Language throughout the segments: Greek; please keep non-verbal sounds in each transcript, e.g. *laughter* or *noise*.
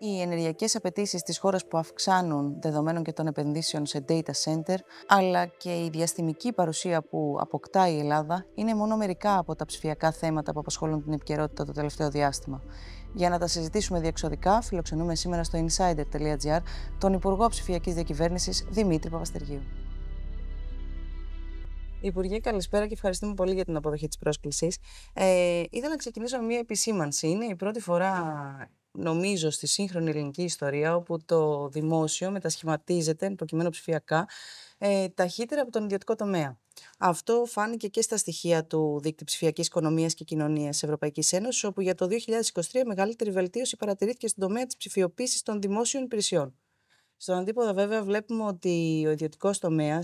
οι ενεργειακές απαιτήσεις της χώρας που αυξάνουν δεδομένων και των επενδύσεων σε data center, αλλά και η διαστημική παρουσία που αποκτά η Ελλάδα, είναι μόνο μερικά από τα ψηφιακά θέματα που απασχολούν την επικαιρότητα το τελευταίο διάστημα. Για να τα συζητήσουμε διεξοδικά, φιλοξενούμε σήμερα στο insider.gr τον Υπουργό Ψηφιακής Διακυβέρνησης Δημήτρη Παπαστεργίου. Υπουργέ, καλησπέρα και ευχαριστούμε πολύ για την αποδοχή της πρόσκλησης. Ε, ήθελα να ξεκινήσω με μια επισήμανση. Είναι η πρώτη φορά νομίζω στη σύγχρονη ελληνική ιστορία όπου το δημόσιο μετασχηματίζεται, εν προκειμένου ψηφιακά, ε, ταχύτερα από τον ιδιωτικό τομέα. Αυτό φάνηκε και στα στοιχεία του Δίκτυου Ψηφιακής Οικονομίας και Κοινωνίας Ευρωπαϊκής Ένωσης, όπου για το 2023 μεγαλύτερη βελτίωση παρατηρήθηκε στον τομέα της ψηφιοποίησης των δημόσιων υπηρεσιών. Στον αντίποδα, βέβαια, βλέπουμε ότι ο ιδιωτικός τομέας,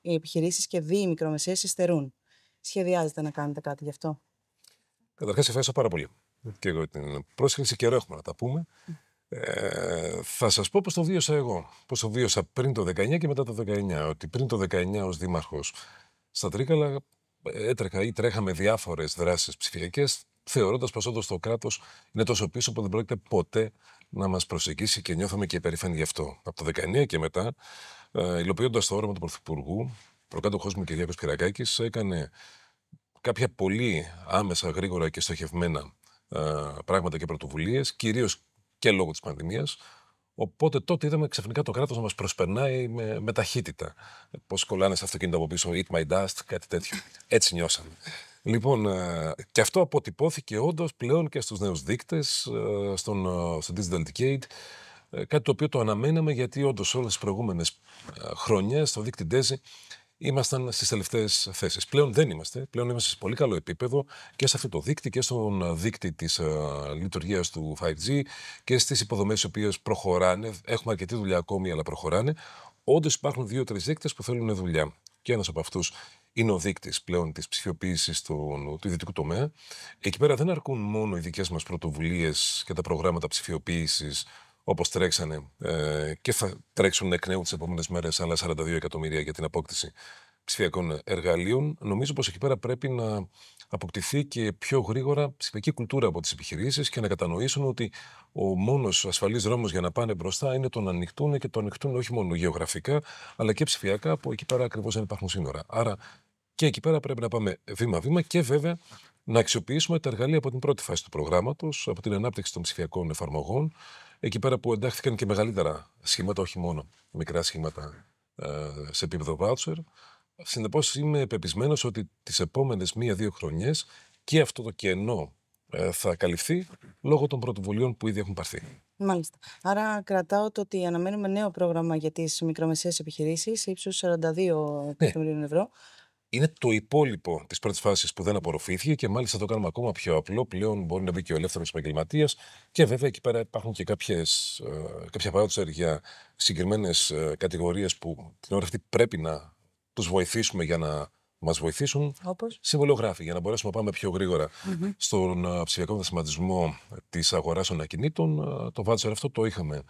οι επιχειρήσεις και δύο οι μικρομεσαίες υστερούν. Σχεδιάζετε να κάνετε κάτι γι' αυτό. Καταρχάς, ευχαριστώ πάρα πολύ και εγώ την πρόσκληση, καιρό έχουμε να τα πούμε. Ε, θα σας πω πώς το βίωσα εγώ, Πώς το βίωσα πριν το 19 και μετά το 19. Ότι πριν το 19 ως δήμαρχος στα Τρίκαλα ε, έτρεχα ή τρέχαμε διάφορες δράσεις ψηφιακές, θεωρώντας πώ όντως το κράτος είναι τόσο πίσω που δεν πρόκειται ποτέ να μας προσεγγίσει και νιώθαμε και υπερήφανοι γι' αυτό. Από το 19 και μετά, ε, υλοποιώντας το όρομα του Πρωθυπουργού, προκάτοχο μου Κυριάκος Πυρακάκης έκανε κάποια πολύ άμεσα, γρήγορα και στοχευμένα ε, πράγματα και πρωτοβουλίες, κυρίως και λόγω της πανδημίας. Οπότε τότε είδαμε ξαφνικά το κράτος να μας προσπερνάει με, ταχύτητα. Πώς κολλάνε σε αυτοκίνητα από πίσω, eat my dust, κάτι τέτοιο. Έτσι νιώσαμε. Λοιπόν, ε, και αυτό αποτυπώθηκε όντως πλέον και στους νέους δείκτες, ε, στο Digital Decade. Κάτι το οποίο το αναμέναμε γιατί όντως όλες τις προηγούμενες χρονιέ το δείκτη Ντέζι ήμασταν στις τελευταίες θέσεις. Πλέον δεν είμαστε. Πλέον είμαστε σε πολύ καλό επίπεδο και σε αυτό το δίκτυο και στον δίκτυ της ε, λειτουργίας του 5G και στις υποδομές οι οποίες προχωράνε. Έχουμε αρκετή δουλειά ακόμη, αλλά προχωράνε. Όντως υπάρχουν δύο-τρει δείκτες που θέλουν δουλειά. Και ένας από αυτούς είναι ο δείκτη πλέον της ψηφιοποίησης του, του ιδιωτικού τομέα. Εκεί πέρα δεν αρκούν μόνο οι δικές μας πρωτοβουλίες και τα προγράμματα ψηφιοποίησης όπως τρέξανε ε, και θα τρέξουν εκ νέου τις επόμενες μέρες άλλα 42 εκατομμύρια για την απόκτηση ψηφιακών εργαλείων. Νομίζω πως εκεί πέρα πρέπει να αποκτηθεί και πιο γρήγορα ψηφιακή κουλτούρα από τις επιχειρήσεις και να κατανοήσουν ότι ο μόνος ασφαλής δρόμος για να πάνε μπροστά είναι το να ανοιχτούν και το ανοιχτούν όχι μόνο γεωγραφικά, αλλά και ψηφιακά, που εκεί πέρα ακριβώς δεν υπάρχουν σύνορα. Άρα και εκεί πέρα πρέπει να πάμε βήμα-βήμα και βέβαια να αξιοποιήσουμε τα εργαλεία από την πρώτη φάση του προγράμματος, από την ανάπτυξη των ψηφιακών εφαρμογών, εκεί πέρα που εντάχθηκαν και μεγαλύτερα σχήματα, όχι μόνο μικρά σχήματα ε, σε επίπεδο voucher. Συνεπώς είμαι πεπισμένος ότι τις επόμενες μία-δύο χρονιές και αυτό το κενό ε, θα καλυφθεί λόγω των πρωτοβουλίων που ήδη έχουν πάρθει. Μάλιστα. Άρα κρατάω το ότι αναμένουμε νέο πρόγραμμα για τις μικρομεσαίες επιχειρήσεις, ύψους 42 ναι. εκατομμυρίων ευρώ είναι το υπόλοιπο της πρώτης φάσης που δεν απορροφήθηκε και μάλιστα το κάνουμε ακόμα πιο απλό. Πλέον μπορεί να μπει και ο ελεύθερος επαγγελματίας και βέβαια εκεί πέρα υπάρχουν και κάποιες, ε, κάποια βάουτσερ για συγκεκριμένες ε, κατηγορίες που την ώρα αυτή πρέπει να τους βοηθήσουμε για να μας βοηθήσουν. Όπως. Συμβολογράφοι, για να μπορέσουμε να πάμε πιο γρηγορα στον ε, ψηφιακό μετασχηματισμό της αγοράς των ακινήτων. Το βάτσερ αυτό το είχαμε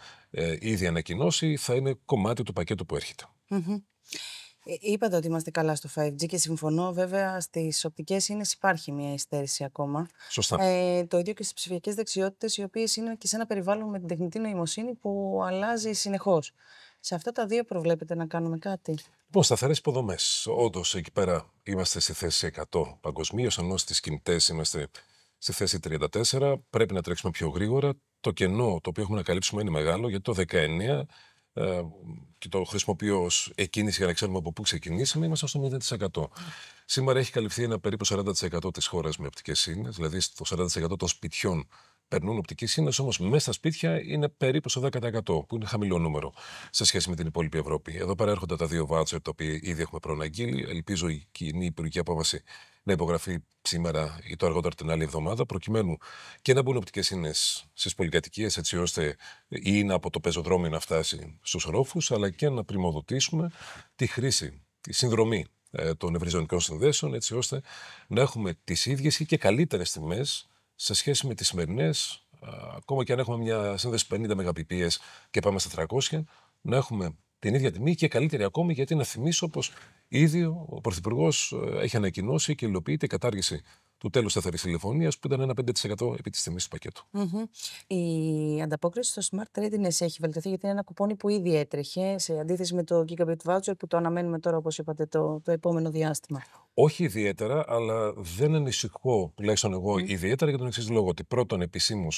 ήδη ανακοινώσει. Θα είναι κομμάτι του πακέτου που ερχεται ε, είπατε ότι είμαστε καλά στο 5G και συμφωνώ. Βέβαια, στις οπτικές ίνε υπάρχει μια υστέρηση ακόμα. Σωστά. Ε, το ίδιο και στις ψηφιακές δεξιότητες, οι οποίες είναι και σε ένα περιβάλλον με την τεχνητή νοημοσύνη που αλλάζει συνεχώς. Σε αυτά τα δύο προβλέπετε να κάνουμε κάτι. Λοιπόν, σταθερές υποδομές. Όντως, εκεί πέρα είμαστε στη θέση 100 παγκοσμίως, ενώ στις κινητές είμαστε στη θέση 34. Πρέπει να τρέξουμε πιο γρήγορα. Το κενό το οποίο έχουμε να καλύψουμε είναι μεγάλο, γιατί το 19 ε, και το χρησιμοποιώ ως εκκίνηση για να ξέρουμε από πού ξεκινήσαμε, είμαστε στο 0%. Σήμερα έχει καλυφθεί ένα περίπου 40% της χώρας με οπτικές ίνε, δηλαδή το 40% των σπιτιών περνούν οπτική σύνεση, όμω μέσα στα σπίτια είναι περίπου στο 10%, που είναι χαμηλό νούμερο σε σχέση με την υπόλοιπη Ευρώπη. Εδώ παρέρχονται τα δύο βάτσερ, τα οποία ήδη έχουμε προαναγγείλει. Ελπίζω η κοινή υπουργική απόφαση να υπογραφεί σήμερα ή το αργότερα την άλλη εβδομάδα, προκειμένου και να μπουν οπτικές ίνε στις πολυκατοικίες, έτσι ώστε ή να από το πεζοδρόμιο να φτάσει στους ρόφους, αλλά και να πρημοδοτήσουμε τη χρήση, τη συνδρομή ε, των ευρυζωνικών συνδέσεων, έτσι ώστε να έχουμε τις ίδιες ή και καλύτερες τιμές σε σχέση με τις σημερινές, ακόμα και αν έχουμε μια σύνδεση 50 Mbps και πάμε στα 300, να έχουμε την ίδια τιμή και καλύτερη ακόμη, γιατί να θυμίσω πως ήδη ο Πρωθυπουργός ε, έχει ανακοινώσει και υλοποιείται η κατάργηση του τέλου σταθερή τηλεφωνία, που ήταν ένα 5% επί της τιμής του πακέτου. Mm-hmm. Η ανταπόκριση στο smart readiness έχει βελτιωθεί, γιατί είναι ένα κουπόνι που ήδη έτρεχε, σε αντίθεση με το Gigabit Voucher που το αναμένουμε τώρα, όπως είπατε, το, το επόμενο διάστημα. Όχι ιδιαίτερα, αλλά δεν ανησυχώ, τουλάχιστον ιδιαίτερα για τον εξής λόγο. Ότι πρώτον, επισήμως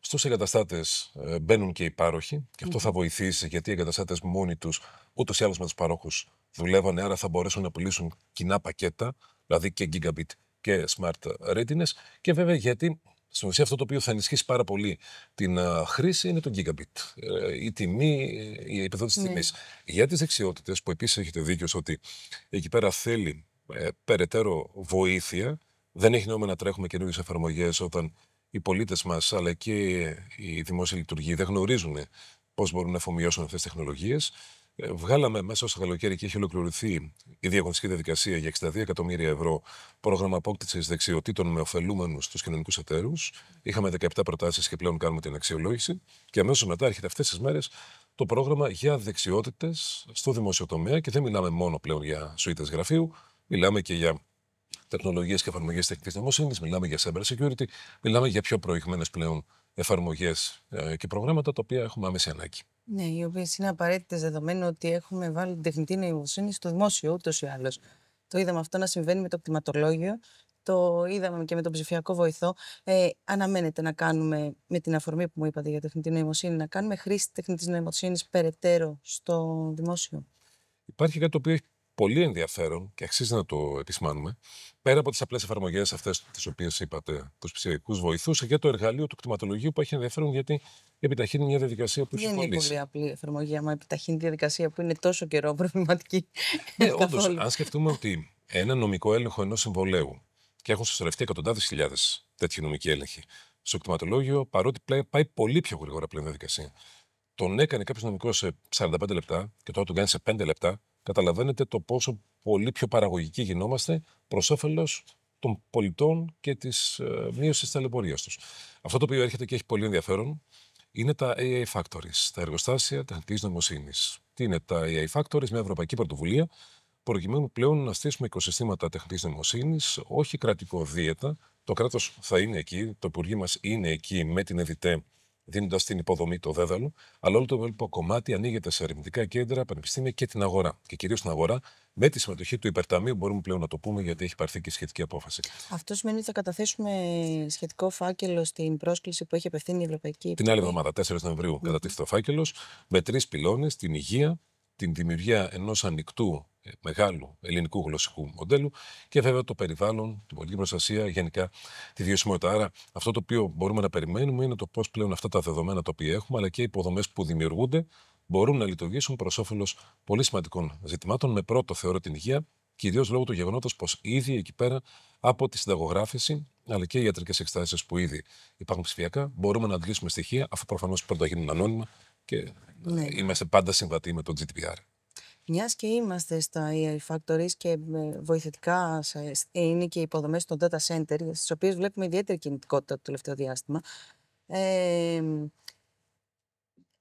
στους εγκαταστάτες ε, μπαίνουν και οι πάροχοι, και αυτο θα βοηθήσει, γιατί οι εγκαταστάτες μόνοι τους ούτως ή άλλως με τους παρόχου δουλεύανε, άρα θα μπορέσουν να πουλήσουν κοινά πακέτα, δηλαδή και Gigabit και smart readiness και βέβαια γιατί στην ουσία αυτό το οποίο θα ενισχύσει πάρα πολύ την χρήση είναι το gigabit. Ε, η τιμή, η επιδότηση της ναι. τιμής. Για τις δεξιότητες που επίσης έχετε δίκιο ότι εκεί πέρα θέλει ε, περαιτέρω βοήθεια, δεν έχει νόημα να τρέχουμε καινούριε εφαρμογές όταν οι πολίτες μας, αλλά και οι δημόσιοι λειτουργοί δεν γνωρίζουν πώς μπορούν να εφομοιώσουν αυτές τις τεχνολογίες. Βγάλαμε μέσα στο καλοκαίρι και έχει ολοκληρωθεί η διαγωνιστική διαδικασία για 62 εκατομμύρια ευρώ πρόγραμμα απόκτησης δεξιοτήτων με ωφελούμενους του κοινωνικούς εταίρους. Είχαμε 17 προτάσεις και πλέον κάνουμε την αξιολόγηση. Και αμέσως μετά έρχεται αυτές τις μέρες το πρόγραμμα για δεξιότητες στο δημόσιο τομέα. Και δεν μιλάμε μόνο πλέον για σουίτες γραφείου, μιλάμε και για τεχνολογίες και εφαρμογές τεχνητή νοημοσύνης, μιλάμε για cyber security, μιλάμε για πιο προηγμένες πλέον εφαρμογές ε, και προγράμματα τα οποία έχουμε άμεση ανάγκη. Ναι, οι οποίες είναι απαραίτητες δεδομένου ότι έχουμε βάλει την τεχνητή νοημοσύνη στο δημόσιο ούτως ή άλλως. Το είδαμε αυτό να συμβαίνει με το κτηματολόγιο, το είδαμε και με τον ψηφιακό βοηθό. Ε, αναμένεται να κάνουμε, με την αφορμή που μου είπατε για τεχνητή νοημοσύνη, να κάνουμε χρήση τεχνητής νοημοσύνης περαιτέρω στο δημόσιο. Υπάρχει κάτι το οποίο έχει πολύ ενδιαφέρον και αξίζει να το επισημάνουμε, πέρα από τις απλές εφαρμογές αυτές τις οποίες είπατε, τους ψηφιακούς βοηθού, και το εργαλείο του κτηματολογίου που έχει ενδιαφέρον γιατί επιταχύνει μια διαδικασία που έχει είναι πολύ απλή εφαρμογή, άμα επιταχύνει τη διαδικασία που είναι τόσο καιρό προβληματική. Ναι, ε, *laughs* όντως, αν σκεφτούμε ότι ένα νομικό έλεγχο ενός συμβολέου και έχουν συσσωρευτεί εκατοντάδες χιλιάδες τέτοιοι νομικοί έλεγχοι στο κτηματολόγιο, παρότι πάει πολύ πιο γρήγορα πλέον διαδικασία. Τον έκανε κάποιος νομικός σε 45 λεπτά και τώρα τον κάνει σε 5 λεπτά καταλαβαίνετε το πόσο πολύ πιο παραγωγικοί γινόμαστε προς όφελος των πολιτών και της ε, μείωσης της ταλαιπωρίας τους. Αυτό το οποίο έρχεται και έχει πολύ ενδιαφέρον είναι τα AI Factories, τα εργοστάσια τεχνητή νοημοσύνης. Τι είναι τα AI Factories, μια ευρωπαϊκή πρωτοβουλία, προκειμένου πλέον να στήσουμε οικοσυστήματα τεχνητής νοημοσύνης, όχι κρατικό δίαιτα. Το κράτος θα είναι εκεί, το Υπουργείο μας είναι εκεί με την ΕΔΙΤΕ δίνοντας την υποδομή το δέδαλο, αλλά όλο το υπόλοιπο κομμάτι ανοίγεται σε ερευνητικά κέντρα, πανεπιστήμια και την αγορά. Και κυρίως την αγορά με τη συμμετοχή του υπερταμείου, μπορούμε πλέον να το πούμε, γιατί έχει πάρθει και σχετική απόφαση. Αυτό σημαίνει ότι θα καταθέσουμε σχετικό φάκελο στην πρόσκληση που έχει απευθύνει η Ευρωπαϊκή Την άλλη εβδομάδα, 4 Νοεμβρίου, κατατίθεται ο φάκελος με τρεις πυλώνες, την υγεία, την δημιουργία ενός ανοιχτού ε, μεγάλου ελληνικού γλωσσικού μοντέλου και βέβαια το περιβάλλον, την πολιτική προστασία, γενικά τη βιωσιμότητα. Άρα, αυτό το οποίο μπορούμε να περιμένουμε είναι το πώς πλέον αυτά τα δεδομένα τα οποία έχουμε, αλλά και οι υποδομές που δημιουργούνται, μπορούν να λειτουργήσουν προς όφελος πολύ σημαντικών ζητημάτων. Με πρώτο, θεωρώ την υγεία, κυρίω λόγω του γεγονότος πως ήδη εκεί πέρα από τη συνταγογράφηση αλλά και οι ιατρικές εξετάσει που ήδη υπάρχουν ψηφιακά, μπορούμε να αντλήσουμε στοιχεία, αφού προφανώς πρώτα γίνουν ανώνυμα και ναι. είμαστε πάντα συμβατοί με το GDPR. Μιας και είμαστε στα AI Factories και ε, βοηθητικά είναι και οι υποδομές των data center, στις οποίες βλέπουμε ιδιαίτερη κινητικότητα το τελευταίο διάστημα. Ε,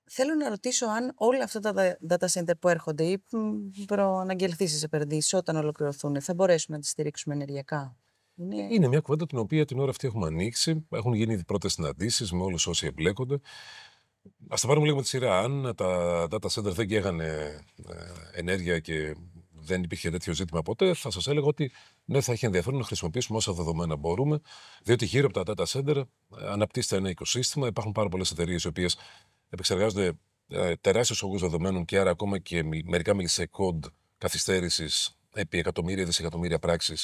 θέλω να ρωτήσω αν όλα αυτά τα data center που έρχονται ή προαναγγελθεί σε επενδύσεις όταν ολοκληρωθούν, θα μπορέσουμε να τις στηρίξουμε ενεργειακά. Είναι... είναι μια κουβέντα την οποία την ώρα αυτή έχουμε ανοίξει. Έχουν γίνει ήδη πρώτες συναντήσεις με όλους όσοι εμπλέκονται. Ας τα πάρουμε λίγο με τη σειρά. Αν τα data center δεν καίγανε ε, ενέργεια και δεν υπήρχε τέτοιο ζήτημα ποτέ, θα σας έλεγα ότι ναι, θα έχει ενδιαφέρον να χρησιμοποιήσουμε όσα δεδομένα μπορούμε, διότι γύρω από τα data center ε, αναπτύσσεται ένα οικοσύστημα. Υπάρχουν πάρα πολλές εταιρείες οι οποίες επεξεργάζονται ε, τεράστιους όγκου δεδομένων και άρα ακόμα και μερικά κοντ καθυστέρησης επί εκατομμύρια δισεκατομμύρια πράξει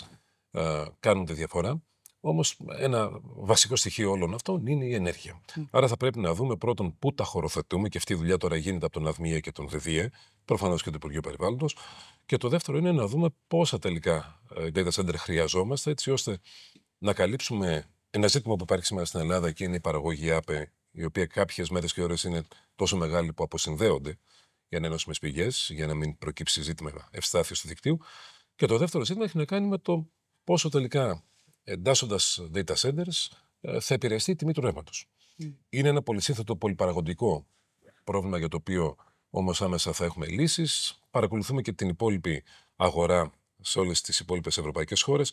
κάνουν τη διαφορά. Όμως, ένα βασικό στοιχείο όλων αυτών είναι η ενέργεια. Άρα, θα πρέπει να δούμε πρώτον πού τα χωροθετούμε, και αυτή η δουλειά τώρα γίνεται από τον ΑΔΜΙΕ και τον ΔΔΕ, προφανώς και το Υπουργείο Περιβάλλοντος. Και το δεύτερο είναι να δούμε πόσα τελικά ε, data center χρειαζόμαστε, έτσι ώστε να καλύψουμε ένα ζήτημα που υπάρχει σήμερα στην Ελλάδα και είναι η παραγωγή ΑΠΕ, η οποία κάποιες μέρες και ώρες είναι τόσο μεγάλη που αποσυνδέονται για να ενώσουμε πηγές, για να μην προκύψει ζήτημα ευστάθειας του δικτύου. Και το δεύτερο ζήτημα έχει να κάνει με το πόσο τελικά εντάσσοντας data centers, ε, θα επηρεαστεί η τιμή του ρεύματος. Mm. Είναι ένα πολυσύνθετο, πολυπαραγωγικό πρόβλημα για το οποίο όμως άμεσα θα έχουμε λύσεις. Παρακολουθούμε και την υπόλοιπη αγορά σε όλες τις υπόλοιπες ευρωπαϊκές χώρες.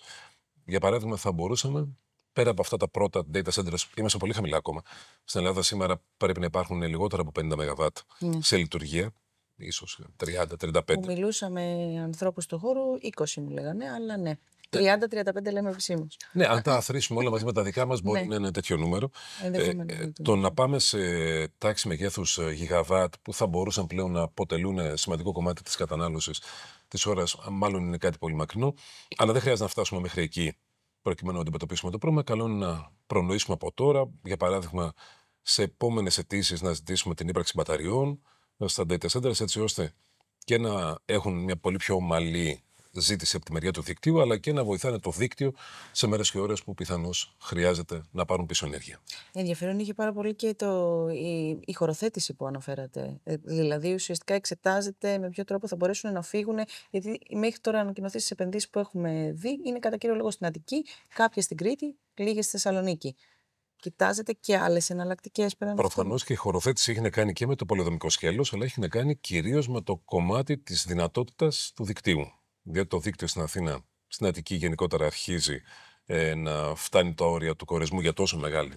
Για παράδειγμα, θα μπορούσαμε πέρα από αυτά τα πρώτα data centers, είμαστε πολύ χαμηλά ακόμα. Στην Ελλάδα σήμερα πρέπει να υπάρχουν λιγότερα από 50 MW ναι. σε λειτουργία ίσως 30-35. μιλούσαμε ανθρώπους στον χώρο, 20 μου λέγανε, αλλά ναι. 30-35 λέμε επισήμως. Ναι, αν τα αθροίσουμε όλα μαζί με τα δικά μας, μπορεί ναι. να είναι τέτοιο νούμερο. Ε, ε το να πάμε σε τάξη μεγέθους ε, γιγαβάτ που θα μπορούσαν πλέον να αποτελούν ε, σημαντικό κομμάτι της κατανάλωσης της ώρας, μάλλον είναι κάτι πολύ μακρινό. Αλλά δεν χρειάζεται να φτάσουμε μέχρι εκεί προκειμένου να αντιμετωπίσουμε το πρόβλημα. Καλό είναι να προνοήσουμε από τώρα, για παράδειγμα, σε επόμενες αιτήσεις να ζητήσουμε την ύπαρξη μπαταριών στα data centers, έτσι ώστε και να έχουν μια πολύ πιο ομαλή ζήτηση από τη μεριά του δικτύου, αλλά και να βοηθάνε το δίκτυο σε μέρες και ώρες που πιθανώς χρειάζεται να πάρουν πίσω ενέργεια. Ενδιαφέρον είχε πάρα πολύ και το, η, η χωροθέτηση που αναφέρατε. Ε, δηλαδή, ουσιαστικά εξετάζεται με ποιο τρόπο θα μπορέσουν να φύγουν, γιατί μέχρι τώρα ανακοινωθεί στι επενδύσεις που έχουμε δει είναι κατά κύριο λόγο στην Αττική, κάποιε στην Κρήτη, λίγες στη Θεσσαλονίκη κοιτάζετε και άλλες εναλλακτικές πέραν. Προφανώς και η χωροθέτηση έχει να κάνει και με το πολυδομικό σκέλος, αλλά έχει να κάνει κυρίως με το κομμάτι της δυνατότητας του δικτύου διότι το δίκτυο στην Αθήνα, στην Αττική γενικότερα αρχίζει ε, να φτάνει τα όρια του κορεσμού για τόσο μεγάλες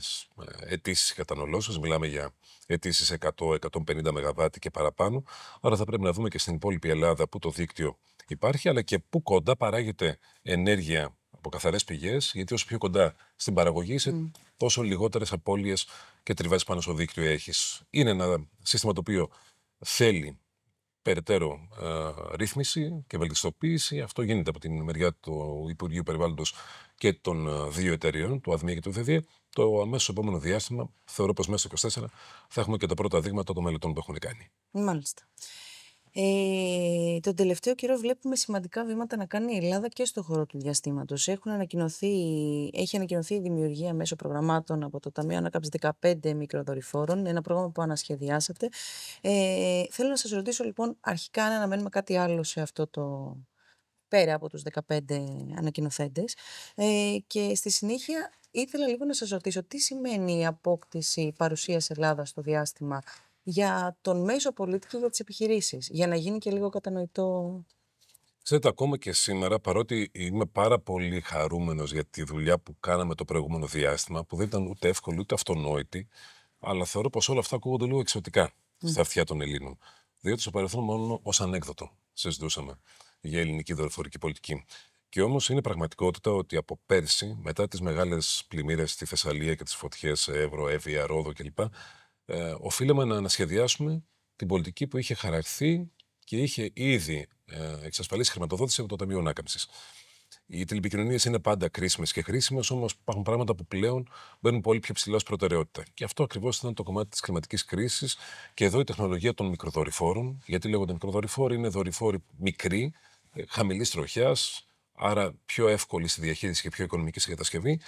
αιτήσει κατανολώσεω. Μιλάμε για αιτήσεις 100-150 ΜΒ και παραπάνω. Άρα θα πρέπει να δούμε και στην υπόλοιπη Ελλάδα που το δίκτυο υπάρχει, αλλά και πού κοντά παράγεται ενέργεια από καθαρές πηγές, γιατί όσο πιο κοντά στην παραγωγή είσαι, τόσο λιγότερες απώλειες και τριβές πάνω στο δίκτυο έχεις. Είναι ένα σύστημα το οποίο θέλει περαιτέρω ε, ρύθμιση και βελτιστοποίηση. Αυτό γίνεται από την μεριά του Υπουργείου Περιβάλλοντος και των ε, δύο εταιριών, του ΑΔΜΙΑ και του ΔΔΕ. Το αμέσως επόμενο διάστημα, θεωρώ πως μέσα στο 24 θα έχουμε και τα πρώτα δείγματα των μελετών που έχουν κάνει. Μάλιστα. Ε, τον τελευταίο καιρό βλέπουμε σημαντικά βήματα να κάνει η Ελλάδα και στον χώρο του διαστήματος. έχει ανακοινωθεί η δημιουργία μέσω προγραμμάτων από το Ταμείο Ανάκαμψης 15 Μικροδορυφόρων, ένα πρόγραμμα που ανασχεδιάσατε. Ε, θέλω να σας ρωτήσω λοιπόν αρχικά αν αναμένουμε κάτι άλλο σε αυτό το. πέρα από τους 15 ανακοινωθέντε. Ε, και στη συνέχεια ήθελα λίγο να σας ρωτήσω τι σημαίνει η απόκτηση παρουσίας Ελλάδας στο διάστημα για τον μέσο πολίτη και για τις επιχειρήσεις, για να γίνει και λίγο κατανοητό. Ξέρετε, ακόμα και σήμερα, παρότι είμαι πάρα πολύ χαρούμενος για τη δουλειά που κάναμε το προηγούμενο διάστημα, που δεν ήταν ούτε εύκολη ούτε αυτονόητη, αλλά θεωρώ πως όλα αυτά ακούγονται λίγο εξωτικά mm. στα αυτιά των Ελλήνων. Διότι στο παρελθόν μόνο ως ανέκδοτο συζητούσαμε για ελληνική δορυφορική πολιτική. Και όμως είναι πραγματικότητα ότι από πέρσι, μετά τις μεγάλες πλημμύρες στη Θεσσαλία και τις φωτιές Εύρω, Εύη, αρόδο, κλπ., ε, οφείλαμε να ανασχεδιάσουμε την πολιτική που είχε χαραχθεί και είχε ήδη ε, εξασφαλίσει χρηματοδότηση από το Ταμείο Ανάκαμψης. Οι τηλεπικοινωνίες είναι πάντα κρίσιμες και χρήσιμες, όμως υπάρχουν πράγματα που πλέον μπαίνουν πολύ πιο ψηλά ως προτεραιότητα. Και αυτό ακριβώς ήταν το κομμάτι της κλιματικής κρίσης και εδώ η τεχνολογία των μικροδορυφόρων. Γιατί λέγονται μικροδορυφόροι, είναι δορυφόροι μικροί, ε, χαμηλής τροχιάς, άρα πιο εύκολη στη διαχείριση και πιο οικονομική στη κατασκευή,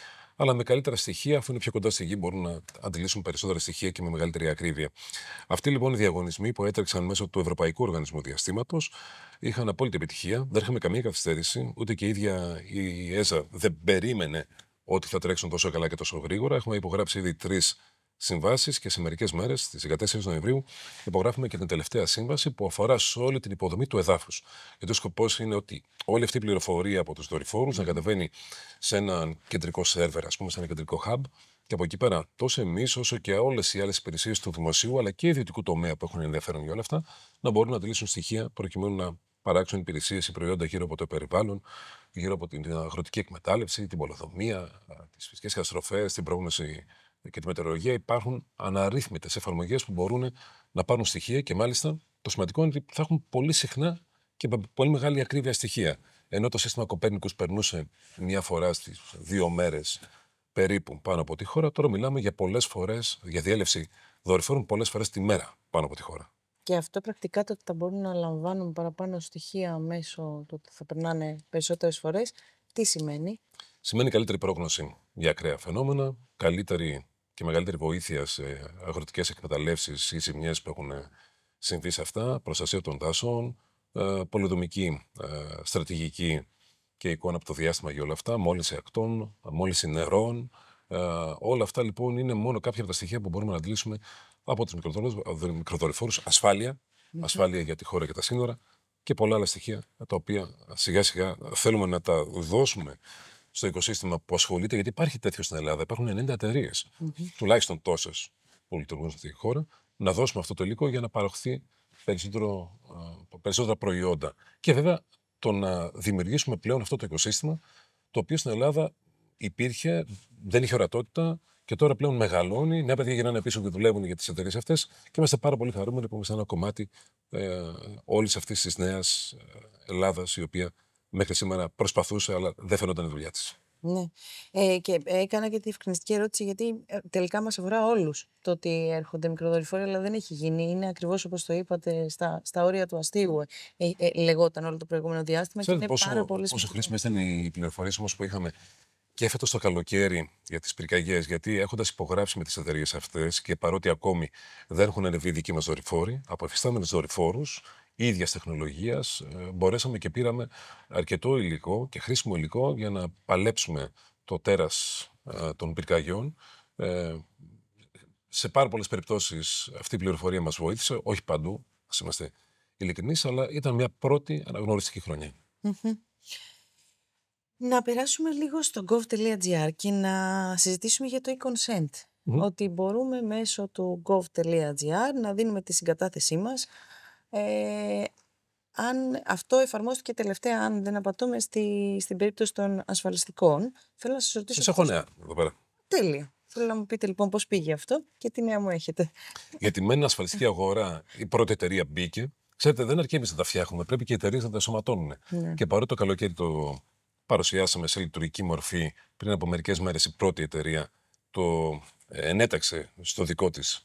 αλλά με καλύτερα στοιχεία, αφού είναι πιο κοντά στη γη, μπορούν να αντιλήσουν περισσότερα στοιχεία και με μεγαλύτερη ακρίβεια. Αυτοί λοιπόν οι διαγωνισμοί που έτρεξαν μέσω του Ευρωπαϊκού Οργανισμού Διαστήματος είχαν απόλυτη επιτυχία. Δεν είχαμε καμία καθυστέρηση, ούτε και η ίδια η ΕΖΑ δεν περίμενε ότι θα τρέξουν τόσο καλά και τόσο γρήγορα. Έχουμε υπογράψει ήδη τρεις συμβάσεις και σε μερικές μέρες, στις 14 Νοεμβρίου, υπογράφουμε και την τελευταία σύμβαση που αφορά σε όλη την υποδομή του εδάφους. Γιατί ο σκοπός είναι ότι όλη αυτή η πληροφορία από τους δορυφόρους να κατεβαίνει σε έναν κεντρικό σερβερ, ας πούμε, σε ένα κεντρικό hub. Και από εκεί πέρα, τόσο εμείς όσο και όλες οι άλλες υπηρεσίες του δημοσίου αλλά και ιδιωτικού τομέα που έχουν ενδιαφέρον για όλα αυτά, να μπορούν να τελήσουν στοιχεία προκειμένου να παράξουν υπηρεσίες ή προϊόντα γύρω από το περιβάλλον, γύρω από την αγροτική εκμετάλλευση, την πολοδομία, τις φυσικές καταστροφές, την πρόγνωση και τη μετεωρολογία υπάρχουν αναρρύθμιτες εφαρμογές που μπορούν να πάρουν στοιχεία και μάλιστα το σημαντικό είναι ότι θα έχουν πολύ συχνά και με πολύ μεγάλη ακρίβεια στοιχεία. Ενώ το σύστημα Κοπέρνικους περνούσε μία φορά στις δύο μέρες περίπου πάνω από τη χώρα, τώρα μιλάμε για πολλές φορές, για διέλευση δορυφόρων πολλές φορές τη μέρα πάνω από τη χώρα. Και αυτό πρακτικά το ότι θα μπορούν να λαμβάνουν παραπάνω στοιχεία μέσω του ότι θα περνάνε περισσότερες φορές, τι σημαίνει. Σημαίνει καλύτερη πρόγνωσή για ακραία φαινόμενα, καλύτερη και μεγαλύτερη βοήθεια σε αγροτικές εκμεταλλεύσεις ή ζημιές που έχουν ε, συμβεί σε αυτά, προστασία των δάσεων, ε, πολυδομική ε, στρατηγική και εικόνα από το διάστημα για όλα αυτά, μόλυνση ακτών, μόλυνση νερών. όλα αυτά λοιπόν είναι μόνο κάποια από τα στοιχεία που μπορούμε να αντλήσουμε από τους μικροδορυφόρους. Ασφάλεια, ασφάλεια για τη χώρα και τα σύνορα και πολλά άλλα στοιχεία τα οποία σιγά σιγά θέλουμε να τα δώσουμε στο οικοσύστημα που ασχολείται, γιατί υπάρχει τέτοιο στην Ελλάδα. Υπάρχουν 90 εταιρειε τουλάχιστον τόσες που λειτουργούν σε αυτή τη χώρα, να δώσουμε αυτό το υλικό για να παροχθεί ε, περισσότερα προϊόντα. Και βέβαια το να δημιουργήσουμε πλέον αυτό το οικοσύστημα, το οποίο στην Ελλάδα υπήρχε, δεν είχε ορατότητα και τώρα πλέον μεγαλώνει. Νέα παιδιά γυρνάνε πίσω και δουλεύουν για τις εταιρείες αυτές και είμαστε πάρα πολύ χαρούμενοι που είμαστε ένα κομμάτι ε, όλης αυτής της νέας ε, Ελλάδας η οποία μέχρι σήμερα προσπαθούσε, αλλά δεν φαινόταν η δουλειά της. Ναι. Ε, και έκανα και τη ευκρινιστική ερώτηση, γιατί ε, τελικά μας αφορά όλους το ότι έρχονται μικροδορυφόροι, αλλά δεν έχει γίνει. Είναι ακριβώς όπως το είπατε, στα, στα όρια του αστείου. Ε, ε, ε λεγόταν όλο το προηγούμενο διάστημα Ξέρετε, και είναι πόσο, πάρα σημαντικό. Πόσο χρήσιμες ήταν οι πληροφορίες όμως που είχαμε και φέτος το καλοκαίρι για τις πυρκαγιές, γιατί έχοντας υπογράψει με τις εταιρείες αυτές και παρότι ακόμη δεν έχουν ανεβεί δικοί μας δορυφόροι, από εφιστάμενους δορυφόρους ίδιας τεχνολογίας, ε, μπορέσαμε και πήραμε αρκετό υλικό και χρήσιμο υλικό για να παλέψουμε το τέρας ε, των πυρκαγιών. Ε, σε πάρα πολλές περιπτώσεις αυτή η πληροφορία μας βοήθησε, όχι παντού, ας είμαστε ειλικρινείς, αλλά ήταν μια πρώτη αναγνωριστική Να περάσουμε λίγο στο gov.gr και να συζητήσουμε για το e-consent. οτι μπορούμε μέσω του gov.gr να δίνουμε τη συγκατάθεσή μας ε, αν αυτό εφαρμόστηκε τελευταία, αν δεν απατώμε, στη, στην περίπτωση των ασφαλιστικών. Θέλω να σας ρωτήσω. Σας έχω νέα εδώ πέρα. Τέλεια. Θέλω να μου πείτε λοιπόν πώς πήγε αυτό και τι νέα μου έχετε. Γιατί με ένα ασφαλιστική αγορά, η πρώτη εταιρεία μπήκε. Ξέρετε, δεν αρκεί να τα φτιάχνουμε. Πρέπει και οι εταιρείες να τα σωματώνουν. Ναι. Και παρότι το καλοκαίρι το παρουσιάσαμε σε λειτουργική μορφή πριν από μερικές μέρες, η πρώτη εταιρεία το ε, ενέταξε στο δικό της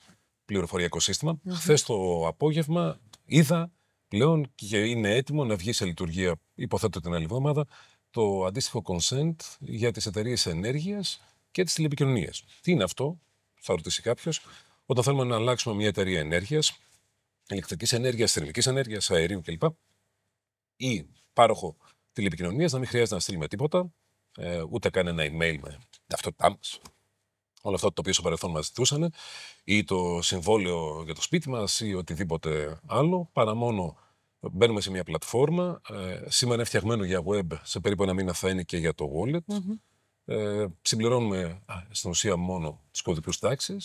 πληροφοριακό σύστημα. Χθες το απόγευμα είδα πλέον και είναι έτοιμο να βγει σε λειτουργία, υποθέτω την άλλη εβδομάδα, το αντίστοιχο consent για τις εταιρείες ενέργειας και τις τηλεπικοινωνίες. Τι είναι αυτό, θα ρωτήσει κάποιος, όταν θέλουμε να αλλάξουμε μια εταιρεία ενέργειας, ηλεκτρικής ενέργειας, θερμικής ενέργειας, αερίου κλπ. ή πάροχο τηλεπικοινωνίας, να μην χρειάζεται να στείλουμε τίποτα, ε, ούτε κανένα email με ταυτότητά μας, όλα αυτά τα οποία στο παρελθόν μας ζητούσαν, ή το συμβόλαιο για το σπίτι μας ή οτιδήποτε άλλο, παρά μόνο μπαίνουμε σε μια πλατφόρμα. Ε, σήμερα είναι φτιαγμένο για web, σε περίπου ένα μήνα θα είναι και για το wallet. Ε, συμπληρώνουμε στην ουσία μόνο τις κωδικούς τάξεις.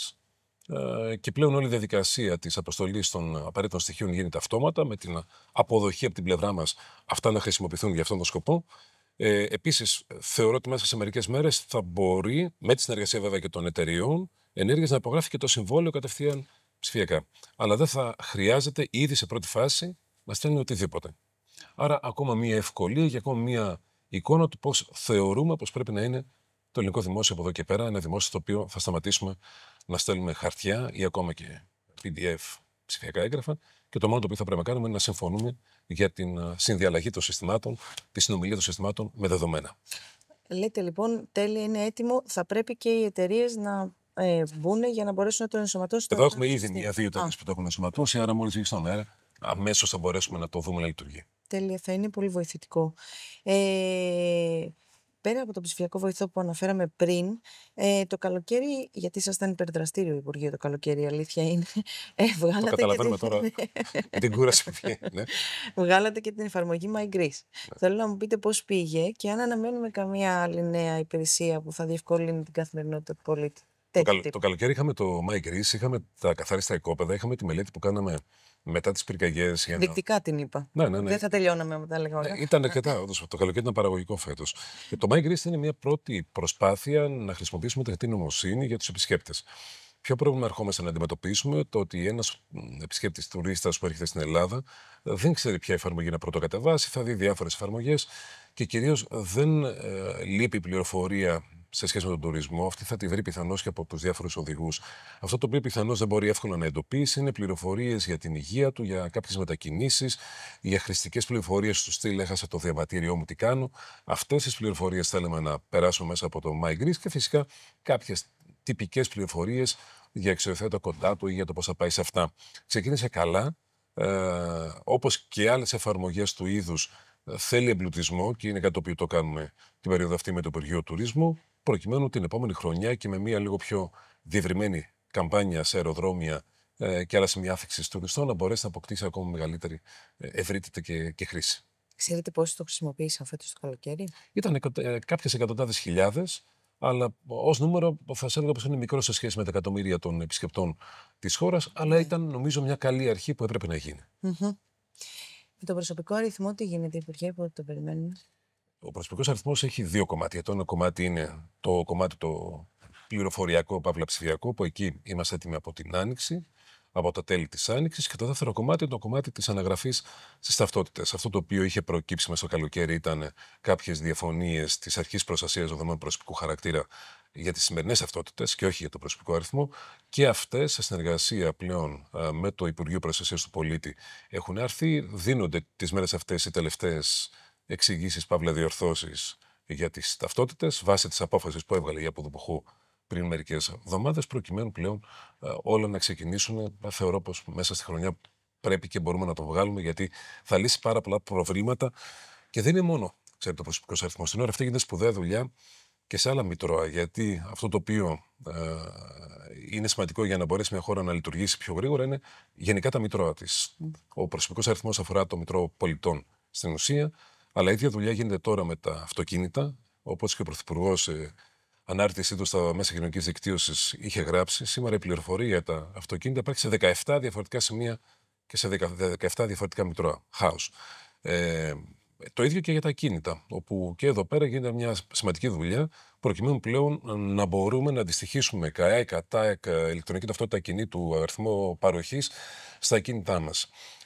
Ε, και πλέον όλη η διαδικασία της αποστολής των απαραίτητων στοιχείων γίνεται αυτόματα με την αποδοχή από την πλευρά μας αυτά να χρησιμοποιηθούν για αυτόν τον σκοπό ε, Επίσης, θεωρώ ότι μέσα σε μερικές μέρες θα μπορεί, με τη συνεργασία βέβαια και των εταιρείων, ενέργειας να υπογράφει και το συμβόλαιο κατευθείαν ψηφιακά. Αλλά δεν θα χρειάζεται ήδη σε πρώτη φάση να στέλνει οτιδήποτε. Άρα, ακόμα μία ευκολία και ακόμα μία εικόνα του πώς θεωρούμε πως πρέπει να είναι το ελληνικό δημόσιο από εδώ και πέρα. Ένα δημόσιο το οποίο θα σταματήσουμε να στέλνουμε χαρτιά ή ακόμα και PDF ψηφιακά έγγραφα και το μόνο το οποίο θα πρέπει να κάνουμε είναι να συμφωνούμε για την ε, συνδιαλλαγή των συστημάτων, τη συνομιλία των συστημάτων με δεδομένα. Λέτε λοιπόν, τέλεια είναι έτοιμο. Θα πρέπει και οι εταιρείες να ε, μπουν για να μπορέσουν να το ενσωματώσουν. Εδώ έχουμε ήδη μία-δύο τέτοιε που το έχουν ενσωματώσει, άρα μόλις βγει στον αέρα, αμέσως θα μπορέσουμε να το δούμε να λειτουργεί. Τέλεια, θα είναι πολύ βοηθητικό. Ε, Πέρα από το ψηφιακό βοηθό που αναφέραμε πριν, ε, το καλοκαίρι, γιατί ήσασταν υπερδραστήριο Υπουργείο το καλοκαίρι, αλήθεια είναι. Ε, βγάλατε το καταλαβαίνουμε και την... τώρα. την κούραση που Ναι. και την εφαρμογή My ναι. Θέλω να μου πείτε πώς πήγε και αν αναμένουμε καμία άλλη νέα υπηρεσία που θα διευκολύνει την καθημερινότητα του πολίτη. Το, το καλοκαίρι είχαμε το My Greece, είχαμε τα καθάριστα οικόπεδα, είχαμε τη μελέτη που κάναμε μετά τις πυρκαγιές. Να... Δεικτικά την είπα. Ναι, ναι, ναι. Δεν θα τελειώναμε με τα Ναι, ήταν αρκετά. το καλοκαίρι ήταν παραγωγικό φέτος. το My Greece είναι μια πρώτη προσπάθεια να χρησιμοποιήσουμε τεχνητή νομοσύνη για τους επισκέπτες. Ποιο πρόβλημα ερχόμαστε να αντιμετωπίσουμε, το ότι ένας επισκέπτης τουρίστας που έρχεται στην Ελλάδα δεν ξέρει ποια εφαρμογή να πρωτοκατεβάσει, θα δει διάφορες εφαρμογές και κυρίως δεν ε, λείπει πληροφορία σε σχέση με τον τουρισμό, αυτή θα τη βρει πιθανώς και από τους διάφορους οδηγούς. Αυτό το οποίο πιθανώς δεν μπορεί εύκολα να εντοπίσει είναι πληροφορίες για την υγεία του, για κάποιες μετακινήσεις, για χρηστικές πληροφορίες του στυλ. Έχασα το διαβατήριό μου, τι κάνω. Αυτές τις πληροφορίες θέλουμε να περάσουμε μέσα από το MyGreece και φυσικά κάποιες τυπικές πληροφορίες για εξωθέτα κοντά του ή για το πώς θα πάει σε αυτά. Ξεκίνησε καλά. Ε, και άλλες εφαρμογές του είδους ε, θέλει εμπλουτισμό και είναι κάτι το οποίο το κάνουμε την περίοδο αυτή με το Υπουργείο Τουρισμού προκειμένου την επόμενη χρονιά και με μια λίγο πιο διευρυμένη καμπάνια σε αεροδρόμια ε, και άλλα σημεία άφηξης τουριστών να μπορέσει να αποκτήσει ακόμα μεγαλύτερη ε, ευρύτητα και, και χρήση. Ξέρετε πόσοι το χρησιμοποίησαν φέτος το καλοκαίρι. Ήταν ε, κάποιες εκατοντάδες χιλιάδες, αλλά ως νούμερο θα σα έλεγα πως είναι μικρό σε σχέση με τα εκατομμύρια των επισκεπτών της χώρας, αλλά ναι. ήταν νομίζω μια καλή αρχή που έπρεπε να γίνει. Με τον προσωπικό αριθμό, τι γίνεται, Υπουργέ, που το περιμένουμε. Ο προσωπικός αριθμός έχει δύο κομμάτια. Το ένα κομμάτι είναι το κομμάτι το πληροφοριακό, παύλα ψηφιακό, που εκεί είμαστε έτοιμοι από την άνοιξη, από τα τέλη της άνοιξης. Και το δεύτερο κομμάτι είναι το κομμάτι της αναγραφής στις ταυτότητες. Αυτό το οποίο είχε προκύψει μέσα στο καλοκαίρι ήταν κάποιες διαφωνίες της αρχής προστασίας δεδομένων προσωπικού χαρακτήρα για τις σημερινές ταυτότητες και όχι για το προσωπικό αριθμό. Και αυτές, σε συνεργασία πλέον με το Υπουργείο Προστασίας του Πολίτη, έχουν έρθει. Δίνονται τις μέρες αυτές οι τελευταίες εξηγήσεις παύλα διορθώσεις για τις ταυτότητες βάσει της απόφασης που έβγαλε η Αποδοποχού πριν μερικές εβδομάδες, προκειμένου πλέον ε, όλα να ξεκινήσουν. Ε, θεωρώ πως μέσα στη χρονιά πρέπει και μπορούμε να το βγάλουμε, γιατί θα λύσει πάρα πολλά προβλήματα. Και δεν είναι μόνο ξέρετε, ο προσωπικός αριθμός. Στην ώρα αυτή γίνεται σπουδαία δουλειά και σε άλλα μητρώα, γιατί αυτό το οποίο ε, είναι σημαντικό για να μπορέσει μια χώρα να λειτουργήσει πιο γρήγορα είναι γενικά τα μητρώα τη. Ο προσωπικός αριθμός αφορά το μητρό πολιτών στην ουσία, αλλά η ίδια δουλειά γίνεται τώρα με τα αυτοκίνητα. Όπως και ο Πρωθυπουργός, ε, ανάρτησή του στα μέσα κοινωνικής δικτύωσης είχε γράψει. Σήμερα η πληροφορία για τα αυτοκίνητα υπάρχει σε 17 διαφορετικά σημεία και σε 17 διαφορετικά μητρώα. Χάος. Ε, το ίδιο και για τα κίνητα, όπου και εδώ πέρα γίνεται μια σημαντική δουλειά, προκειμένου πλέον να μπορούμε να αντιστοιχίσουμε ΚΑΕ, κατά ηλεκτρονική ταυτότητα κινήτου, αριθμό παροχής στα κινητά μας.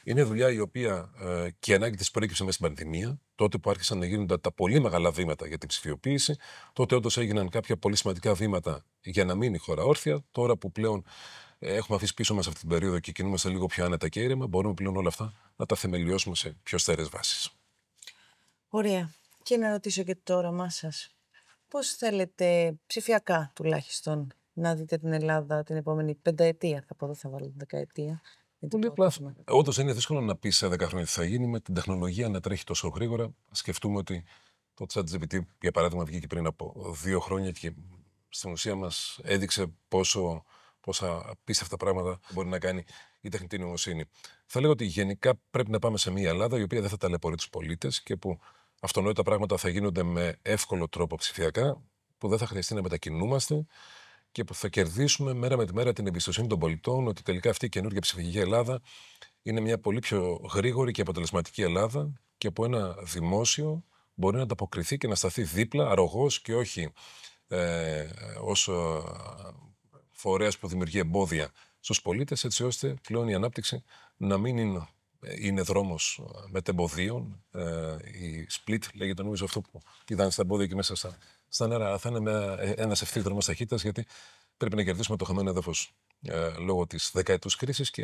Είναι δουλειά η οποία ε, και η ανάγκη της προέκυψε μέσα στην πανδημία τότε που άρχισαν να γίνονται τα πολύ μεγάλα βήματα για την ψηφιοποίηση, τότε όντως έγιναν κάποια πολύ σημαντικά βήματα για να μείνει η χώρα όρθια. Τώρα που πλέον έχουμε αφήσει πίσω μας αυτή την περίοδο και κινούμαστε λίγο πιο άνετα και ήρεμα, μπορούμε πλέον όλα αυτά να τα θεμελιώσουμε σε πιο στέρες βάσεις. Ωραία. Και να ρωτήσω και το όραμά σας. Πώς θέλετε ψηφιακά τουλάχιστον να δείτε την Ελλάδα την επόμενη πενταετία, θα πω, εδώ θα βάλω την δεκαετία, Πολύ απλά. Όντως είναι δύσκολο να πεις σε 10 χρόνια τι θα γίνει με την τεχνολογία να τρέχει τόσο γρήγορα. Σκεφτούμε ότι το ChatGPT, για παράδειγμα, βγήκε πριν από δύο χρόνια και στην ουσία μας έδειξε πόσο, πόσα απίστευτα πράγματα μπορεί να κάνει η τεχνητή νοημοσύνη. Θα λέγω ότι γενικά πρέπει να πάμε σε μια Ελλάδα η οποία δεν θα ταλαιπωρεί τους πολίτες και που αυτονόητα πράγματα θα γίνονται με εύκολο τρόπο ψηφιακά, που δεν θα χρειαστεί να μετακινούμαστε και που θα κερδίσουμε μέρα με τη μέρα την εμπιστοσύνη των πολιτών ότι τελικά αυτή η καινούργια ψηφιακή Ελλάδα είναι μια πολύ πιο γρήγορη και αποτελεσματική Ελλάδα και από ένα δημόσιο μπορεί να ανταποκριθεί και να σταθεί δίπλα, αρρωγός και όχι ε, ως ε, φορέας που δημιουργεί εμπόδια στους πολίτες έτσι ώστε πλέον η ανάπτυξη να μην είναι, είναι δρόμος μετεμποδίων. Ε, η split λέγεται νομίζω αυτό που ήταν στα εμπόδια και μέσα στα, στα νερά. Θα είναι ε, ένας ευθύτρωμα ταχύτητας, γιατί πρέπει να κερδίσουμε το χαμένο έδαφος ε, λόγω της δεκαετούς κρίσης και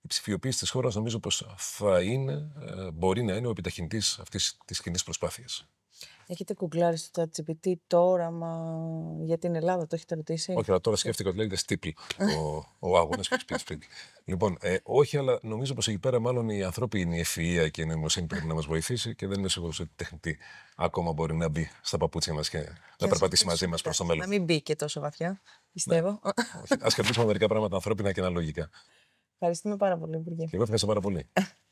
η ψηφιοποίηση της χώρας νομίζω πως θα είναι, ε, μπορεί να είναι ο επιταχυντής αυτής της κοινής προσπάθειας. Έχετε κουκλάρει στο ChatGPT το όραμα για την Ελλάδα, το έχετε ρωτήσει. Όχι, αλλά τώρα σκέφτηκα ότι λέγεται Steeple ο, ο αγώνας που έχει πει Λοιπόν, ε, όχι, αλλά νομίζω πως εκεί πέρα μάλλον η ανθρώπινη ευφυα και η νοημοσύνη πρέπει να μας βοηθήσει και δεν είμαι σίγουρος ότι τεχνητή ακόμα μπορεί να μπει στα παπούτσια μας και, και να περπατήσει μαζί μας προς το μέλλον. Να μην μπει και τόσο βαθιά, πιστεύω. Α ναι. *laughs* κρατήσουμε μερικά πράγματα ανθρώπινα και αναλογικά. Ευχαριστούμε πάρα πολύ, Υπουργέ. εγώ ευχαριστώ πάρα πολύ. *laughs*